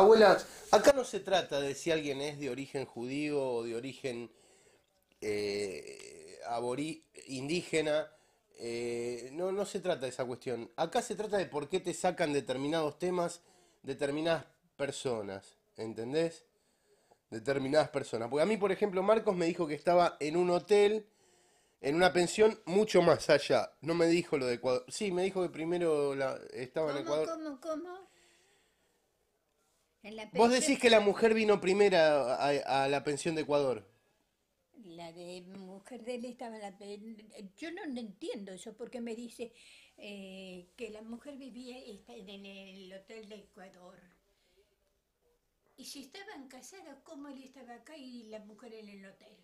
Abuela, acá no se trata de si alguien es de origen judío o de origen eh, indígena. Eh, no, no se trata de esa cuestión. Acá se trata de por qué te sacan determinados temas determinadas personas. ¿Entendés? Determinadas personas. Porque a mí, por ejemplo, Marcos me dijo que estaba en un hotel, en una pensión mucho más allá. No me dijo lo de Ecuador. Sí, me dijo que primero estaba en Ecuador. ¿Cómo, cómo? Vos decís que la mujer vino primera a, la pensión de Ecuador. La de mujer de él estaba en la... Yo no entiendo eso porque me dice eh, que la mujer vivía en el hotel de Ecuador. Y si estaban casadas, ¿cómo él estaba acá y la mujer en el hotel?